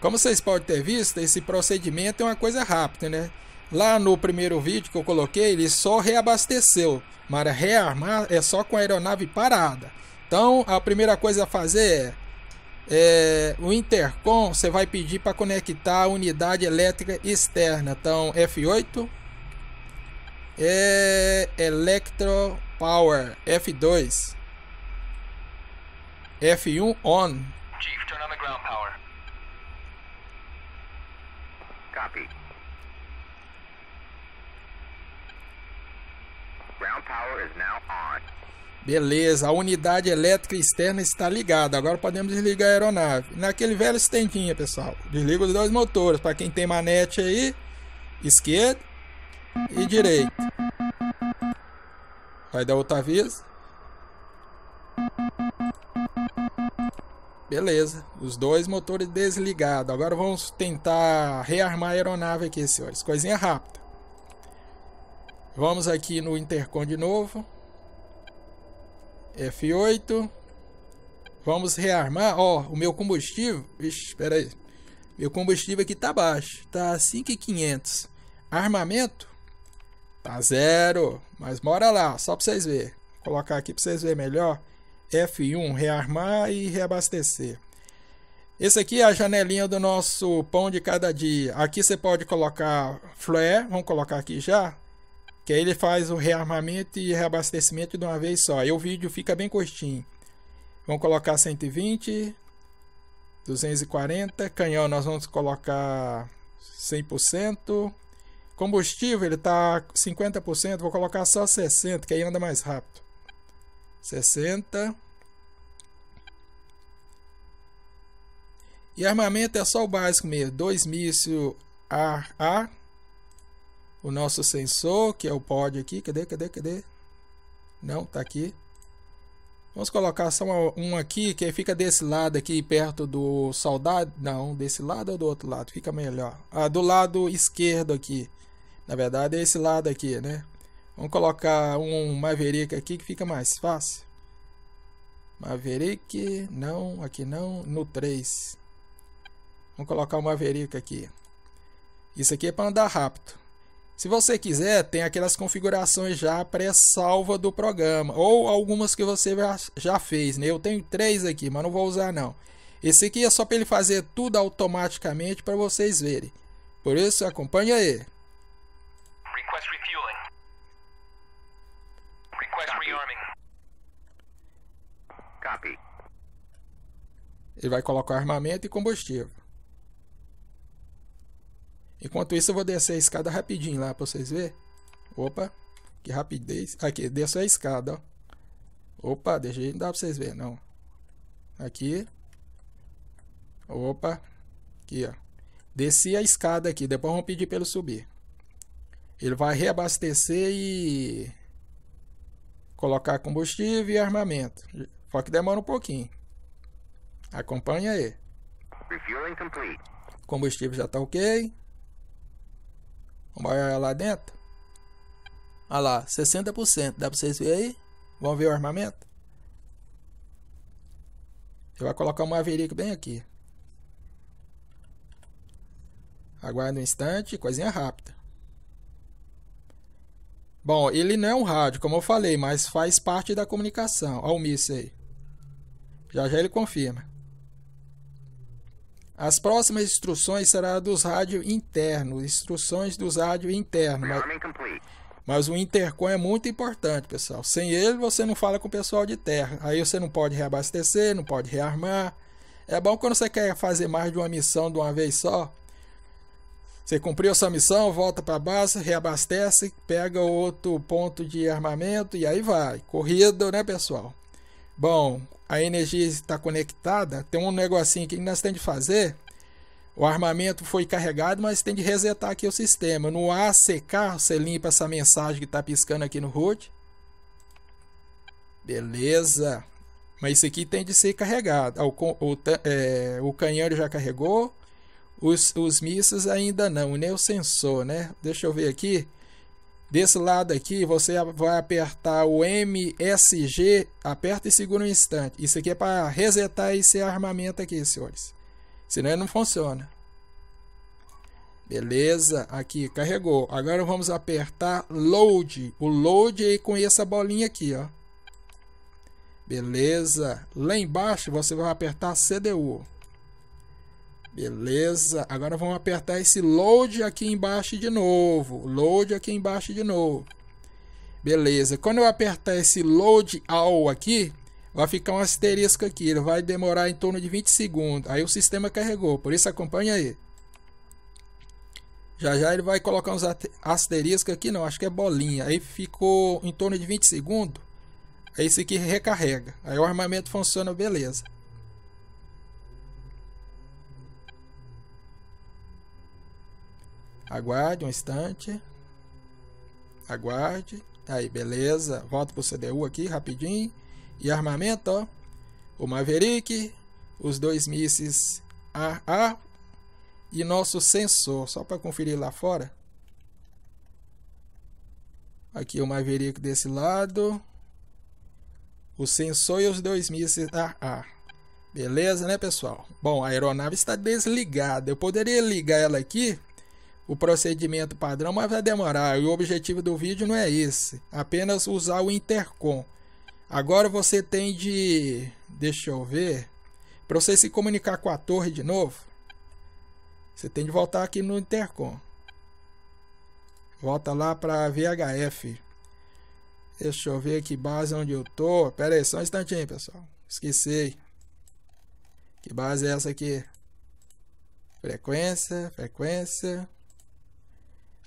Como vocês podem ter visto, esse procedimento é uma coisa rápida, né? Lá no primeiro vídeo que eu coloquei, ele só reabasteceu. Mas rearmar é só com a aeronave parada. Então, a primeira coisa a fazer é, é o intercom, você vai pedir para conectar a unidade elétrica externa. Então, F8 é Electro Power, F2. F1 on. Chief, turn on the ground power. Ground power is now on. Beleza, a unidade elétrica externa está ligada. Agora podemos desligar a aeronave. Naquele velho estendinha, pessoal. Desliga os dois motores. Para quem tem manete aí, esquerda e direita. Vai dar outro aviso. Beleza, os dois motores desligados. Agora vamos tentar rearmar a aeronave aqui, senhores. Coisinha rápida. Vamos aqui no intercom de novo. F8. Vamos rearmar. Ó, oh, o meu combustível... Vixe, espera aí. Meu combustível aqui tá baixo. Tá 5,500. Armamento? Tá zero. Mas bora lá, só pra vocês verem. Vou colocar aqui pra vocês verem melhor. F1, rearmar e reabastecer. Esse aqui é a janelinha do nosso pão de cada dia. Aqui você pode colocar flare, vamos colocar aqui já, que aí ele faz o rearmamento e reabastecimento de uma vez só. E o vídeo fica bem curtinho. Vamos colocar 120, 240, canhão nós vamos colocar 100%, combustível ele está 50%, vou colocar só 60, que aí anda mais rápido. 60. E armamento é só o básico mesmo. Dois mísseis AA. O nosso sensor, que é o pod aqui. Cadê, cadê, cadê? Não, tá aqui. Vamos colocar só um aqui, que fica desse lado aqui, perto do soldado. Não, desse lado ou do outro lado? Fica melhor. Ah, do lado esquerdo aqui. Na verdade, é esse lado aqui, né? Vamos colocar um Maverick aqui que fica mais fácil. Maverick, não, aqui não, no 3. Vamos colocar o Maverick aqui. Isso aqui é para andar rápido. Se você quiser, tem aquelas configurações já pré-salva do programa. Ou algumas que você já fez. Né? Eu tenho três aqui, mas não vou usar não. Esse aqui é só para ele fazer tudo automaticamente para vocês verem. Por isso, acompanha aí. Ele vai colocar armamento e combustível. Enquanto isso, eu vou descer a escada rapidinho lá para vocês verem. Opa, que rapidez. Aqui, desço a escada, ó. Opa, deixa aí, não dá para vocês verem, não. Aqui. Opa. Aqui, ó. Desci a escada aqui, depois vamos pedir para ele subir. Ele vai reabastecer e... Colocar combustível e armamento. Só que demora um pouquinho. Acompanha aí. combustível já tá ok. Vamos olhar lá dentro. Olha lá, 60%. Dá pra vocês verem aí? Vamos ver o armamento? Eu vou colocar uma Maverick bem aqui. Aguarda um instante, coisinha rápida. Bom, ele não é um rádio, como eu falei, mas faz parte da comunicação. Olha o míssil aí. Já já ele confirma. As próximas instruções serão dos rádios internos, instruções dos rádios internos. Mas, mas, o intercom é muito importante, pessoal. Sem ele, você não fala com o pessoal de terra. Aí você não pode reabastecer, não pode rearmar. É bom quando você quer fazer mais de uma missão de uma vez só. Você cumpriu sua missão, volta para a base, reabastece, pega outro ponto de armamento e aí vai. Corrida, né, pessoal? Bom, a energia está conectada. Tem um negocinho que nós temos de fazer. O armamento foi carregado, mas tem de resetar aqui o sistema. No ACK, você limpa essa mensagem que está piscando aqui no root. Beleza. Mas isso aqui tem de ser carregado. Ah, o, o, é, o canhão já carregou. Os, os mísseis ainda não, nem o sensor, né? Deixa eu ver aqui. Desse lado aqui, você vai apertar o MSG, aperta e segura um instante. Isso aqui é para resetar esse armamento aqui, senhores. Senão ele não funciona. Beleza, aqui carregou. Agora vamos apertar load. O load aí com essa bolinha aqui, ó. Beleza. Lá embaixo você vai apertar CDU. Beleza, agora vamos apertar esse load aqui embaixo de novo, load aqui embaixo de novo. Beleza, quando eu apertar esse load all aqui, vai ficar um asterisco aqui, ele vai demorar em torno de 20 segundos. Aí o sistema carregou, por isso acompanha aí. Já já ele vai colocar uns asteriscos aqui, não, acho que é bolinha. Aí ficou em torno de 20 segundos. é esse aqui recarrega. Aí o armamento funciona, beleza. Aguarde um instante. Aguarde. Tá aí, beleza. volto pro CDU aqui rapidinho. E armamento, ó. O Maverick, os dois mísseis AA e nosso sensor. Só para conferir lá fora. Aqui o Maverick desse lado. O sensor e os dois mísseis AA. Beleza, né, pessoal? Bom, a aeronave está desligada. Eu poderia ligar ela aqui o procedimento padrão, mas vai demorar. E o objetivo do vídeo não é esse, apenas usar o intercom. Agora você tem de, deixa eu ver, para você se comunicar com a torre de novo, você tem de voltar aqui no intercom. Volta lá para VHF. Deixa eu ver que base onde eu tô. Pera aí, só um instantinho, pessoal. Esqueci. Que base é essa aqui? Frequência, frequência.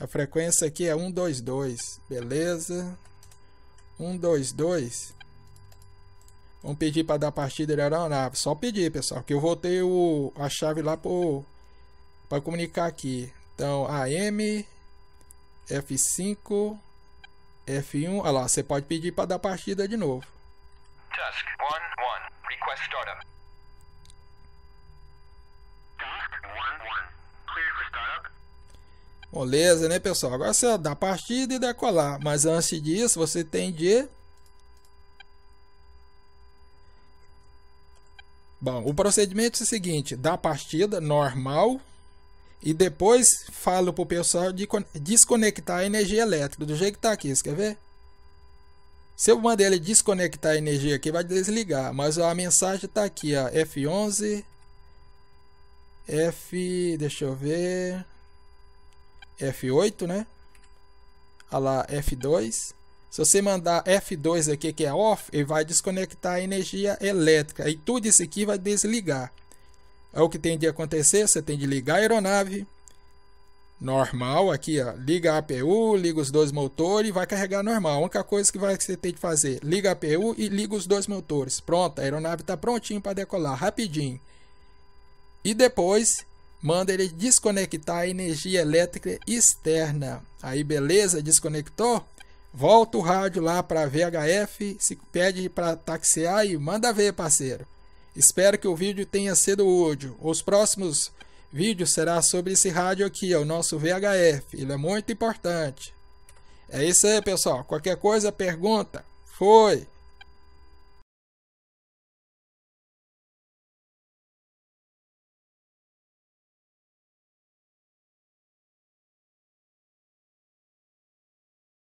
A frequência aqui é 122, beleza? 122. Vamos pedir para dar partida de aeronave. Só pedir, pessoal, que eu voltei o, a chave lá para comunicar aqui. Então, AM, F5, F1. Olha lá, você pode pedir para dar partida de novo. Tusk, one, Request startup. Beleza, né, pessoal? Agora você dá partida e decolar. Mas antes disso, você tem de. Bom, o procedimento é o seguinte: dá partida normal, e depois falo pro pessoal de desconectar a energia elétrica, do jeito que tá aqui, você quer ver? Se eu mandar ele desconectar a energia aqui, vai desligar, mas a mensagem tá aqui, ó, F11, F, deixa eu ver, F8, né? Olha lá, F2. Se você mandar F2 aqui, que é off, ele vai desconectar a energia elétrica. E tudo isso aqui vai desligar. É o que tem de acontecer. Você tem de ligar a aeronave. Normal aqui, ó. Liga a APU, liga os dois motores e vai carregar normal. A única coisa que vai, você tem de fazer, liga a APU e liga os dois motores. Pronto, a aeronave está prontinho para decolar, rapidinho. E depois manda ele desconectar a energia elétrica externa. Aí beleza, desconectou? Volta o rádio lá para VHF, se pede para taxear e manda ver, parceiro. Espero que o vídeo tenha sido útil. Os próximos vídeos será sobre esse rádio aqui, o nosso VHF. Ele é muito importante. É isso aí, pessoal. Qualquer coisa, pergunta. Foi!